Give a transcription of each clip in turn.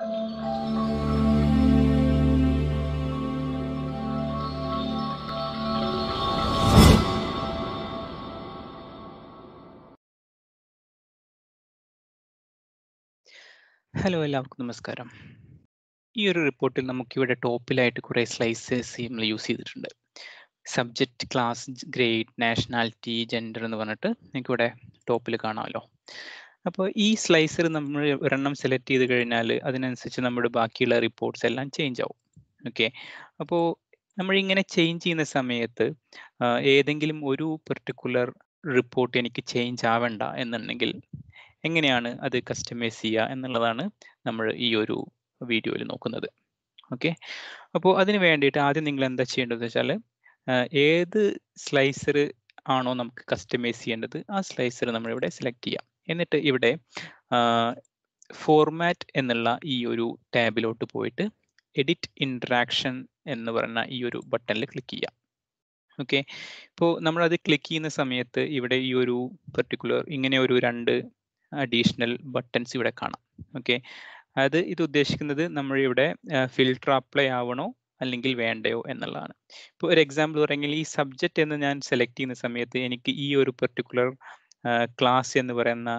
hello എല്ലാവർക്കും നമസ്കാരം ഈ ഒരു റിപ്പോർട്ടിൽ നമുക്കിവിടെ ടോപ്പിലായിട്ട് കുറേ സ്ലൈസസ് നമ്മൾ യൂസ് ചെയ്തിട്ടുണ്ട് subject class grade nationality gender എന്ന് പറഞ്ഞിട്ട് ഇവിടെ ടോപ്പിൽ കാണാമല്ലോ അപ്പോൾ ഈ സ്ലൈസർ നമ്മൾ ഒരെണ്ണം സെലക്ട് ചെയ്ത് കഴിഞ്ഞാൽ അതിനനുസരിച്ച് നമ്മുടെ ബാക്കിയുള്ള റിപ്പോർട്ട്സ് എല്ലാം ചേഞ്ച് ആവും ഓക്കെ അപ്പോൾ നമ്മൾ ഇങ്ങനെ ചേഞ്ച് ചെയ്യുന്ന സമയത്ത് ഏതെങ്കിലും ഒരു പെർട്ടിക്കുലർ റിപ്പോർട്ട് എനിക്ക് ചേഞ്ച് ആവണ്ട എന്നുണ്ടെങ്കിൽ എങ്ങനെയാണ് അത് കസ്റ്റമൈസ് ചെയ്യുക എന്നുള്ളതാണ് നമ്മൾ ഈ ഒരു വീഡിയോയിൽ നോക്കുന്നത് ഓക്കെ അപ്പോൾ അതിന് വേണ്ടിയിട്ട് ആദ്യം നിങ്ങൾ എന്താ ചെയ്യേണ്ടത് വെച്ചാൽ ഏത് സ്ലൈസർ ആണോ നമുക്ക് കസ്റ്റമൈസ് ചെയ്യേണ്ടത് ആ സ്ലൈസർ നമ്മളിവിടെ സെലക്ട് ചെയ്യാം എന്നിട്ട് ഇവിടെ ഫോർമാറ്റ് എന്നുള്ള ഈ ഒരു ടാബിലോട്ട് പോയിട്ട് എഡിറ്റ് ഇൻട്രാക്ഷൻ എന്ന് പറഞ്ഞ ഈ ഒരു ബട്ടണിൽ ക്ലിക്ക് ചെയ്യാം ഓക്കെ ഇപ്പോൾ നമ്മളത് ക്ലിക്ക് ചെയ്യുന്ന സമയത്ത് ഇവിടെ ഈ ഒരു പെർട്ടിക്കുലർ ഇങ്ങനെ ഒരു രണ്ട് അഡീഷണൽ ബട്ടൺസ് ഇവിടെ കാണാം ഓക്കെ അതായത് ഇത് ഉദ്ദേശിക്കുന്നത് നമ്മളിവിടെ ഫിൽട്ടർ അപ്ലൈ ആവണോ അല്ലെങ്കിൽ വേണ്ടയോ എന്നുള്ളതാണ് ഇപ്പോൾ ഒരു എക്സാമ്പിൾ പറയുമെങ്കിൽ ഈ സബ്ജക്റ്റ് എന്ന് ഞാൻ സെലക്ട് ചെയ്യുന്ന സമയത്ത് എനിക്ക് ഈ ഒരു പെർട്ടിക്കുലർ ക്ലാസ് എന്ന് പറയുന്ന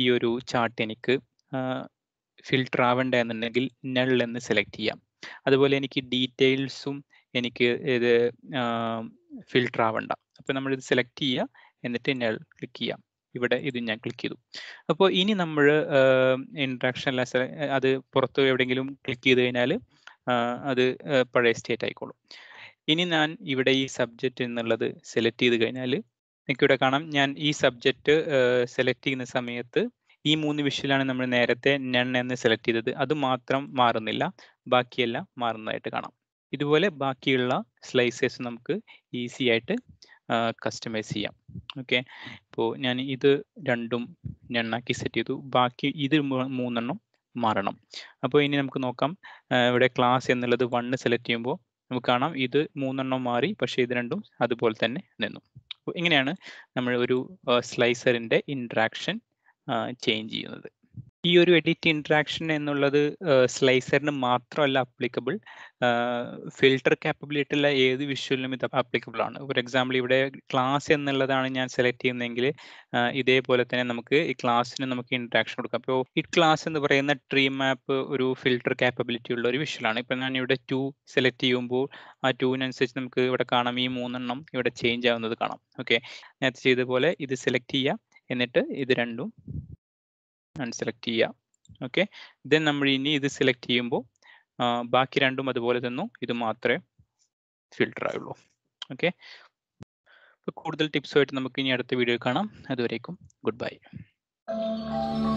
ഈ ഒരു ചാർട്ട് എനിക്ക് ഫിൽട്ടർ ആവണ്ട എന്നുണ്ടെങ്കിൽ നൾ എന്ന് സെലക്ട് ചെയ്യാം അതുപോലെ എനിക്ക് ഡീറ്റെയിൽസും എനിക്ക് ഇത് ഫിൽട്ടർ ആവണ്ട അപ്പോൾ നമ്മളിത് സെലക്ട് ചെയ്യുക എന്നിട്ട് നൾ ക്ലിക്ക് ചെയ്യാം ഇവിടെ ഇത് ഞാൻ ക്ലിക്ക് ചെയ്തു അപ്പോൾ ഇനി നമ്മൾ ഇൻട്രാക്ഷൻ അത് പുറത്ത് എവിടെയെങ്കിലും ക്ലിക്ക് ചെയ്ത് കഴിഞ്ഞാൽ അത് പഴയ സ്റ്റേറ്റ് ആയിക്കോളും ഇനി ഞാൻ ഇവിടെ ഈ സബ്ജക്റ്റ് എന്നുള്ളത് സെലക്ട് ചെയ്ത് കഴിഞ്ഞാൽ ഇവിടെ കാണാം ഞാൻ ഈ സബ്ജക്റ്റ് സെലക്ട് ചെയ്യുന്ന സമയത്ത് ഈ മൂന്ന് വിഷയിലാണ് നമ്മൾ നേരത്തെ നൺ എന്ന് സെലക്ട് ചെയ്തത് അത് മാത്രം മാറുന്നില്ല ബാക്കിയെല്ലാം മാറുന്നതായിട്ട് കാണാം ഇതുപോലെ ബാക്കിയുള്ള സ്ലൈസസ് നമുക്ക് ഈസി ആയിട്ട് കസ്റ്റമൈസ് ചെയ്യാം ഓക്കെ ഇപ്പോൾ ഞാൻ ഇത് രണ്ടും നണ്ണാക്കി സെറ്റ് ചെയ്തു ബാക്കി ഇത് മൂന്നെണ്ണം മാറണം അപ്പോൾ ഇനി നമുക്ക് നോക്കാം ഇവിടെ ക്ലാസ് എന്നുള്ളത് വണ്ണ് സെലക്ട് ചെയ്യുമ്പോൾ നമുക്ക് കാണാം ഇത് മൂന്നെണ്ണം മാറി പക്ഷേ ഇത് രണ്ടും അതുപോലെ തന്നെ നിന്നു ഇങ്ങനെയാണ് നമ്മൾ ഒരു സ്ലൈസറിൻ്റെ ഇൻട്രാക്ഷൻ ചേഞ്ച് ചെയ്യുന്നത് ഈ ഒരു എഡിറ്റ് ഇൻട്രാക്ഷൻ എന്നുള്ളത് സ്ലൈസറിന് മാത്രമല്ല അപ്ലിക്കബിൾ ഫിൽട്ടർ ഉള്ള ഏത് വിഷ്വലിനും ഇത് അപ്ലിക്കബിൾ ആണ് ഫോർ എക്സാമ്പിൾ ഇവിടെ ക്ലാസ് എന്നുള്ളതാണ് ഞാൻ സെലക്ട് ചെയ്യുന്നതെങ്കിൽ ഇതേപോലെ തന്നെ നമുക്ക് ഈ ക്ലാസ്സിന് നമുക്ക് ഇൻട്രാക്ഷൻ കൊടുക്കാം അപ്പോൾ ഈ ക്ലാസ് എന്ന് പറയുന്ന ട്രീ മാപ്പ് ഒരു ഫിൽട്ടർ കാപ്പബിലിറ്റി ഉള്ള ഒരു വിഷ്വലാണ് ഇപ്പം ഞാൻ ഇവിടെ ടു സെലക്ട് ചെയ്യുമ്പോൾ ആ ടൂവിനനുസരിച്ച് നമുക്ക് ഇവിടെ കാണാം ഈ മൂന്നെണ്ണം ഇവിടെ ചേഞ്ച് ആവുന്നത് കാണാം ഓക്കെ നേരത്തെ ചെയ്ത പോലെ ഇത് സെലക്ട് ചെയ്യാം എന്നിട്ട് ഇത് രണ്ടും സെലക്ട് ചെയ്യാം ഓക്കെ ദെൻ നമ്മൾ ഇനി ഇത് സെലക്ട് ചെയ്യുമ്പോൾ ബാക്കി രണ്ടും അതുപോലെ തന്നു ഇത് മാത്രമേ ഫിൽട്ടർ ആയുള്ളൂ ഓക്കെ കൂടുതൽ ടിപ്സുമായിട്ട് നമുക്ക് ഇനി അടുത്ത വീഡിയോ കാണാം അതുവരേക്കും ഗുഡ് ബൈ